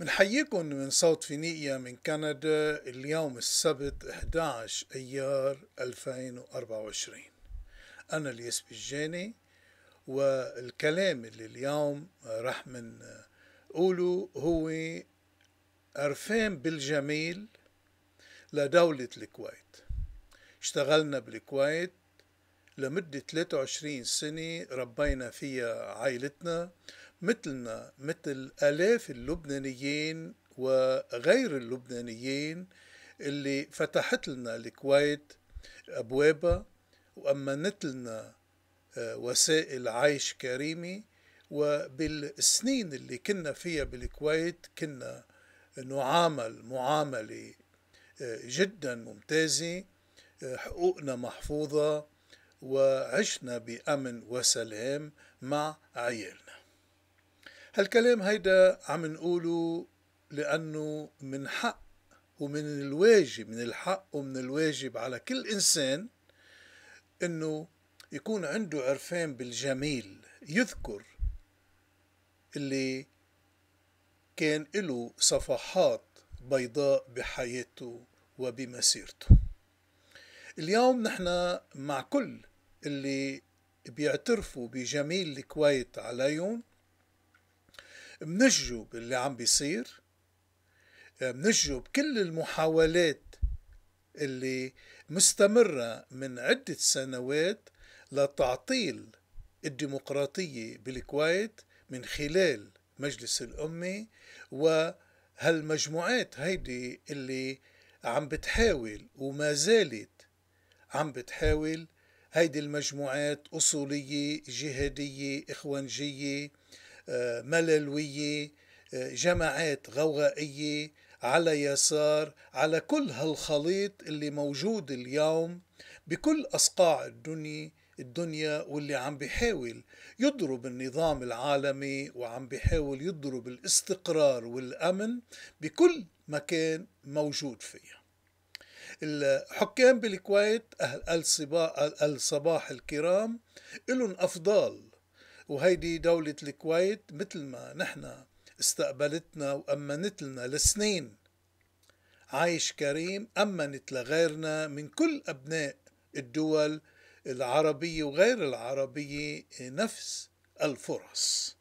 بنحييكم من صوت فينيقيا من كندا اليوم السبت 11 ايار 2024 انا الياس بجاني والكلام اللي اليوم رح من قوله هو عرفان بالجميل لدولة الكويت اشتغلنا بالكويت لمدة 23 سنة ربينا فيها عائلتنا مثلنا مثل آلاف اللبنانيين وغير اللبنانيين اللي فتحت لنا الكويت أبوابها وأمنت لنا آه، وسائل عيش كريمة وبالسنين اللي كنا فيها بالكويت كنا نعامل معاملة آه، جدا ممتازة آه، حقوقنا محفوظة وعشنا بأمن وسلام مع عيالنا هالكلام هيدا عم نقوله لأنه من حق ومن الواجب من الحق ومن الواجب على كل إنسان أنه يكون عنده عرفان بالجميل يذكر اللي كان له صفحات بيضاء بحياته وبمسيرته اليوم نحن مع كل اللي بيعترفوا بجميل الكويت عليهم منجوا باللي عم بيصير آه، منجوا بكل المحاولات اللي مستمرة من عدة سنوات لتعطيل الديمقراطية بالكويت من خلال مجلس الأمة وهالمجموعات هيدي اللي عم بتحاول وما زالت عم بتحاول هيدي المجموعات أصولية جهادية إخوانجية مللوية جماعات غوغائية على يسار على كل هالخليط اللي موجود اليوم بكل أصقاع الدنيا الدنيا واللي عم بيحاول يضرب النظام العالمي وعم بيحاول يضرب الاستقرار والأمن بكل مكان موجود فيها الحكام بالكويت أهل الصباح الكرام لهم أفضال وهيدي دولة الكويت مثل ما نحن استقبلتنا وأمنت لنا لسنين عايش كريم أمنت لغيرنا من كل أبناء الدول العربية وغير العربية نفس الفرص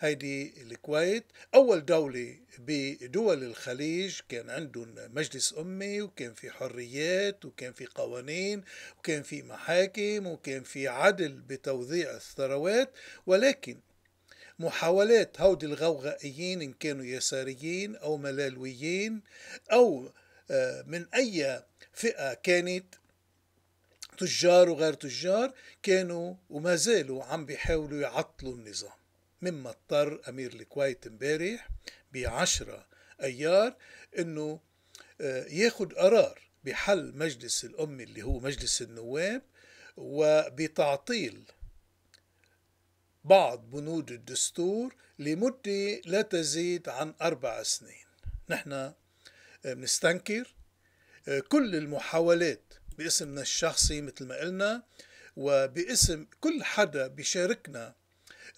هيدي الكويت أول دولة بدول الخليج كان عندهم مجلس أمي وكان في حريات وكان في قوانين وكان في محاكم وكان في عدل بتوزيع الثروات ولكن محاولات هودي الغوغائيين إن كانوا يساريين أو ملالويين أو آه، من أي فئة كانت تجار وغير تجار كانوا وما زالوا عم بيحاولوا يعطلوا النظام مما اضطر أمير الكويت امبارح ب 10 أيار أنه آه، ياخذ قرار بحل مجلس الامه اللي هو مجلس النواب وبتعطيل بعض بنود الدستور لمدة لا تزيد عن أربع سنين نحن آه، بنستنكر آه، كل المحاولات باسمنا الشخصي مثل ما قلنا وباسم كل حدا بيشاركنا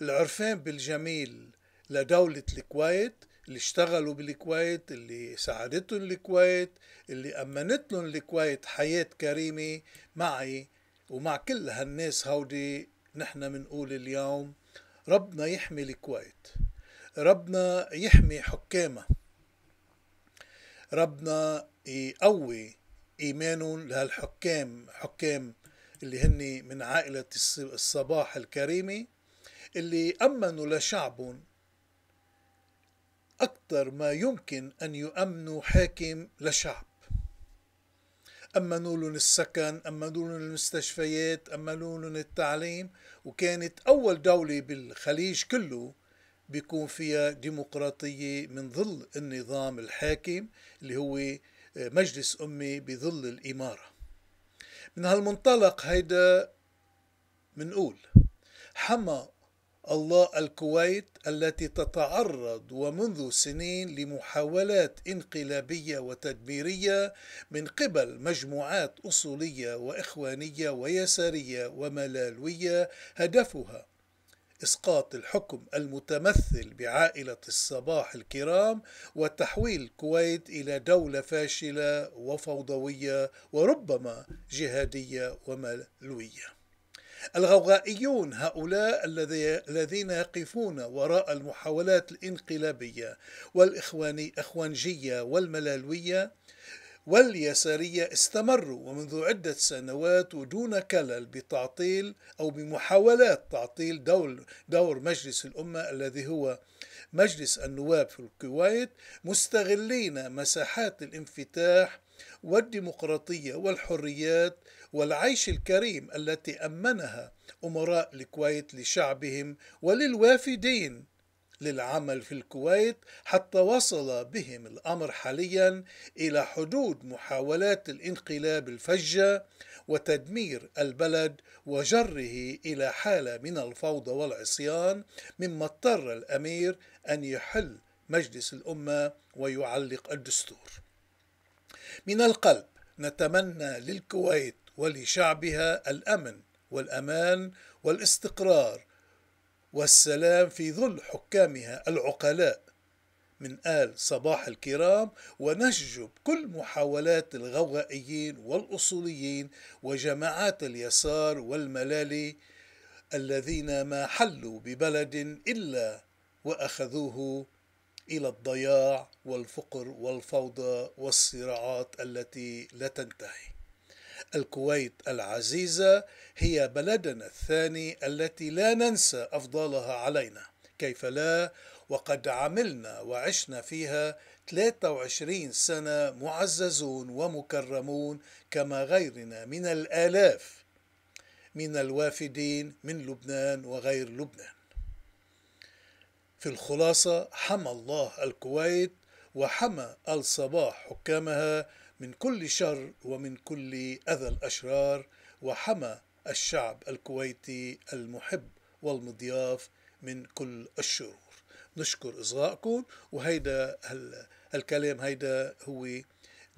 العرفان بالجميل لدولة الكويت اللي اشتغلوا بالكويت اللي ساعدتهم الكويت اللي أمنت لهم الكويت حياة كريمة معي ومع كل هالناس هودي نحن منقول اليوم ربنا يحمي الكويت ربنا يحمي حكامها ربنا يقوي إيمانهم لهالحكام حكام اللي هن من عائلة الصباح الكريمة اللي أمنوا لشعب أكثر ما يمكن أن يؤمنوا حاكم لشعب أمنوا لهم السكن أمنوا لهم المستشفيات أمنوا لهم التعليم وكانت أول دولة بالخليج كله بيكون فيها ديمقراطية من ظل النظام الحاكم اللي هو آه، مجلس أمي بظل الإمارة من هالمنطلق هيدا منقول حمى الله الكويت التي تتعرض ومنذ سنين لمحاولات انقلابيه وتدميريه من قبل مجموعات اصوليه واخوانيه ويساريه وملالويه هدفها اسقاط الحكم المتمثل بعائله الصباح الكرام وتحويل الكويت الى دوله فاشله وفوضويه وربما جهاديه وملويه الغوغائيون هؤلاء الذين يقفون وراء المحاولات الانقلابية والإخواني أخوانجية والملالوية واليسارية استمروا ومنذ عدة سنوات ودون كلل بتعطيل أو بمحاولات تعطيل دور, دور مجلس الأمة الذي هو مجلس النواب في الكويت مستغلين مساحات الانفتاح والديمقراطية والحريات والعيش الكريم التي أمنها أمراء الكويت لشعبهم وللوافدين للعمل في الكويت حتى وصل بهم الأمر حاليا إلى حدود محاولات الانقلاب الفجة وتدمير البلد وجره الى حاله من الفوضى والعصيان مما اضطر الامير ان يحل مجلس الامه ويعلق الدستور من القلب نتمنى للكويت ولشعبها الامن والامان والاستقرار والسلام في ظل حكامها العقلاء من آل صباح الكرام ونشجب كل محاولات الغوغائيين والأصوليين وجماعات اليسار والملالي الذين ما حلوا ببلد إلا وأخذوه إلى الضياع والفقر والفوضى والصراعات التي لا تنتهي الكويت العزيزة هي بلدنا الثاني التي لا ننسى أفضالها علينا كيف لا وقد عملنا وعشنا فيها 23 سنة معززون ومكرمون كما غيرنا من الآلاف من الوافدين من لبنان وغير لبنان في الخلاصة حمى الله الكويت وحمى الصباح حكامها من كل شر ومن كل أذى الأشرار وحمى الشعب الكويتي المحب والمضياف من كل الشرور نشكر إصغائكم وهيدا الكلام هيدا هو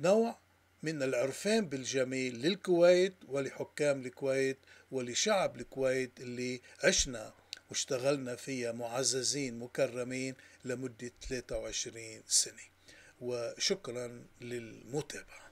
نوع من العرفان بالجميل للكويت ولحكام الكويت ولشعب الكويت اللي عشنا واشتغلنا فيها معززين مكرمين لمدة 23 سنة وشكرا للمتابعه